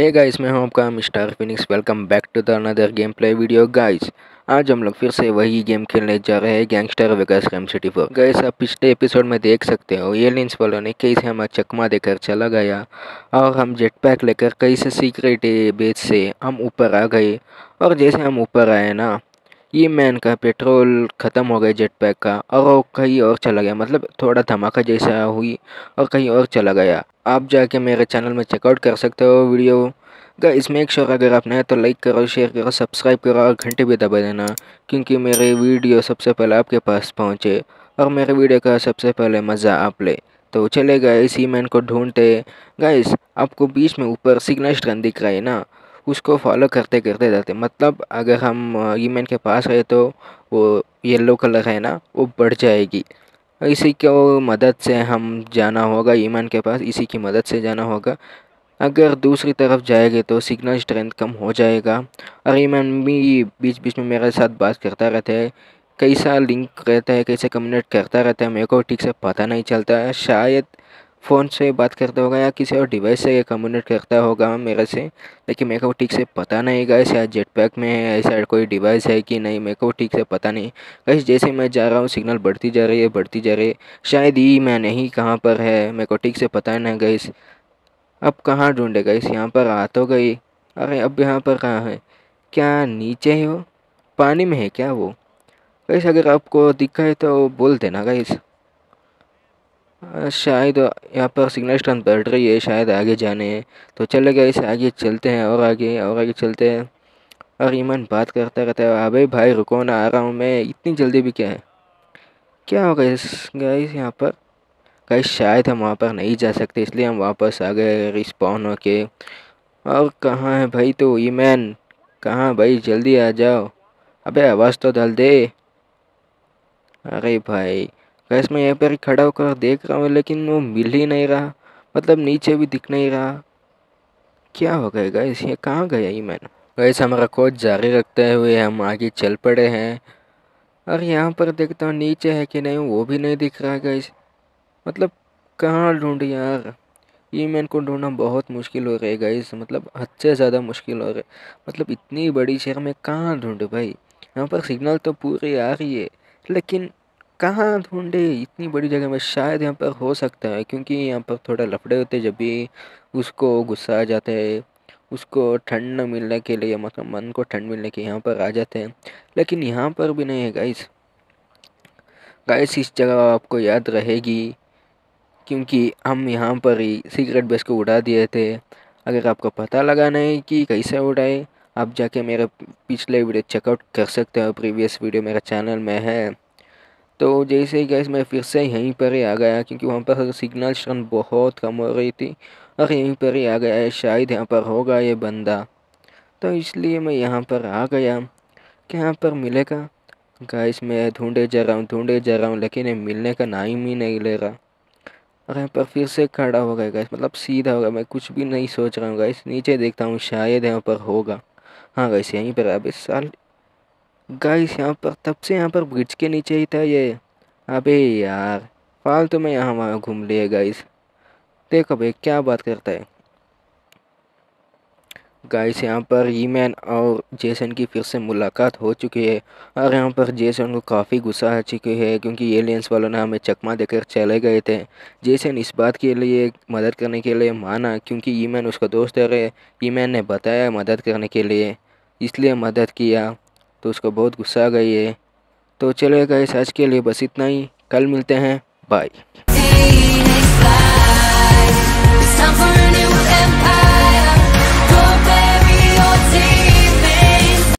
hey guys मैं हूं आपका हम Phoenix welcome back to the another game play video guys आज हम लोग फिर से वही गेम खेलने जा रहे हैं gangster Vegas crime city four guys आप पिछले एपिसोड में देख सकते हो एलियंस वालों ने कैसे हमें चकमा देकर चला गया और हम जेट पैक लेकर कैसे सीक्रेट बेच से हम ऊपर आ गए और जैसे हम ऊपर आए ना ये मैन का पेट्रोल ख़त्म हो गया जेट पैक का और वो कहीं और चला गया मतलब थोड़ा धमाका जैसा हुई और कहीं और चला गया आप जाके मेरे चैनल में चेकआउट कर सकते हो वीडियो का इसमें एक शोर अगर आप नए तो लाइक करो शेयर करो सब्सक्राइब करो और घंटे भी दबा देना क्योंकि मेरे वीडियो सबसे पहले आपके पास पहुँचे और मेरे वीडियो का सबसे पहले मज़ा आप ले तो चले गए इसी मैन को ढूंढते गाइस आपको बीच में ऊपर सिग्नल स्ट्रेंथ दिख रहा है ना उसको फॉलो करते करते जाते मतलब अगर हम ईमेन के पास है तो वो येलो कलर है ना वो बढ़ जाएगी इसी को मदद से हम जाना होगा ईमान के पास इसी की मदद से जाना होगा अगर दूसरी तरफ जाएंगे तो सिग्नल स्ट्रेंथ कम हो जाएगा और ईमान भी बीच बीच में मेरे साथ बात करता रहता है कैसा लिंक रहता है कैसे कम्युनिकेट करता रहता है मेरे को ठीक से पता नहीं चलता है शायद फ़ोन से बात करता होगा या किसी और डिवाइस से कम्युनिकेट करता होगा मेरे से लेकिन मेरे को ठीक से पता नहीं गए शायद जेट पैक में है ऐसा कोई डिवाइस है कि नहीं मेरे को ठीक से पता नहीं कहीं जैसे मैं जा रहा हूँ सिग्नल बढ़ती जा रही है बढ़ती जा रही है शायद ही मैं नहीं कहाँ पर है मेरे को ठीक से पता नहीं गई अब कहाँ ढूँढे गई यहाँ पर आ तो गई अरे अब यहाँ पर कहाँ है क्या नीचे है वो पानी में है क्या वो गैस अगर आपको दिखा है तो बोल देना गैस शायद यहाँ पर सिग्नल स्टैंड बैठ रही है शायद आगे जाने है तो चले गए इसे आगे चलते हैं और आगे और आगे चलते हैं और ईमान बात करता रहता है अबे भाई रुको ना आ रहा हूँ मैं इतनी जल्दी भी क्या है क्या हो गया गए यहाँ पर गाइस शायद हम वहाँ पर नहीं जा सकते इसलिए हम वापस आ गए रिस्पॉन के और कहाँ है भाई तो ईमान कहाँ भाई जल्दी आ जाओ अबे आवाज़ तो डाल दे अरे भाई गैस मैं यहाँ पर खड़ा होकर देख रहा हूँ लेकिन वो मिल ही नहीं रहा मतलब नीचे भी दिख नहीं रहा क्या हो गया गैस ये कहाँ गया ये मैन गैस हमारा खोज जारी रखते हुए हम आगे चल पड़े हैं और यहाँ पर देखता हूँ नीचे है कि नहीं वो भी नहीं दिख रहा गैस मतलब कहाँ ढूँढ यार ई मैन को ढूंढना बहुत मुश्किल हो रहा है गाइस मतलब हद से ज़्यादा मुश्किल हो रहा है मतलब इतनी बड़ी शहर में कहाँ ढूंढे भाई यहाँ पर सिग्नल तो पूरी आ रही है लेकिन कहाँ ढूंढे इतनी बड़ी जगह में शायद यहाँ पर हो सकता है क्योंकि यहाँ पर थोड़ा लफड़े होते जब भी उसको गुस्सा आ जाता है उसको ठंड न मिलने के लिए मतलब मन को ठंड मिलने के यहाँ पर आ जाते हैं लेकिन यहाँ पर भी नहीं है गाइस गाइस इस जगह आपको याद रहेगी क्योंकि हम यहाँ पर ही सिगरेट बेस को उड़ा दिए थे अगर आपको पता लगा नहीं कि कैसे उड़ाए आप जाके मेरा पिछले वीडियो चेकआउट कर सकते हो प्रीवियस वीडियो मेरे चैनल में है तो जैसे ही गैस मैं फिर से यहीं पर ही आ गया क्योंकि वहाँ पर सिग्नल स्ट्रेंथ बहुत कम हो रही थी और यहीं पर ही आ गया है शायद यहाँ पर होगा ये बंदा तो इसलिए मैं यहाँ पर आ गया कि यहाँ पर मिलेगा गैस मैं ढूंढे जा रहा हूँ ढूंढे जा रहा हूँ लेकिन ये मिलने का नाइम ही नहीं ले रहा और यहाँ पर फिर से खड़ा हो गया गैस मतलब सीधा होगा मैं कुछ भी नहीं सोच रहा हूँ गैस नीचे देखता हूँ शायद यहाँ पर होगा हाँ गैस यहीं पर अभी साल गाइस यहाँ पर तब से यहाँ पर ब्रिज के नीचे ही था ये अबे यार फालतू तो में यहाँ वहाँ घूम लिया गाइस देखो भाई क्या बात करता है गाइस यहाँ पर ईमैन और जेसन की फिर से मुलाकात हो चुकी है और यहाँ पर जेसन को काफ़ी गुस्सा आ चुकी है क्योंकि एलियंस वालों ने हमें चकमा देकर चले गए थे जेसन इस बात के लिए मदद करने के लिए माना क्योंकि ईमैन उसका दोस्त है ईमैन ने बताया मदद करने के लिए इसलिए मदद किया तो उसको बहुत गुस्सा आ गई है तो चलेगा इस आज के लिए बस इतना ही कल मिलते हैं बाय